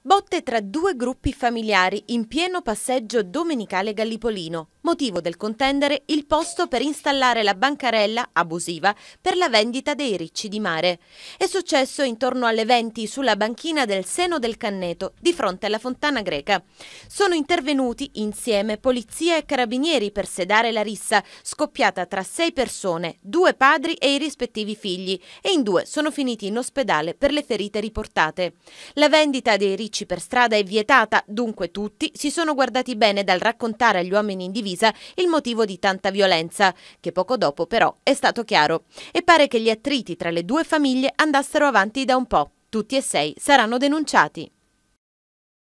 Botte tra due gruppi familiari in pieno passeggio domenicale gallipolino motivo del contendere il posto per installare la bancarella abusiva per la vendita dei ricci di mare. È successo intorno alle 20 sulla banchina del Seno del Canneto, di fronte alla fontana greca. Sono intervenuti insieme polizia e carabinieri per sedare la rissa, scoppiata tra sei persone, due padri e i rispettivi figli, e in due sono finiti in ospedale per le ferite riportate. La vendita dei ricci per strada è vietata, dunque tutti si sono guardati bene dal raccontare agli uomini in divisa precisa il motivo di tanta violenza, che poco dopo però è stato chiaro. E pare che gli attriti tra le due famiglie andassero avanti da un po'. Tutti e sei saranno denunciati.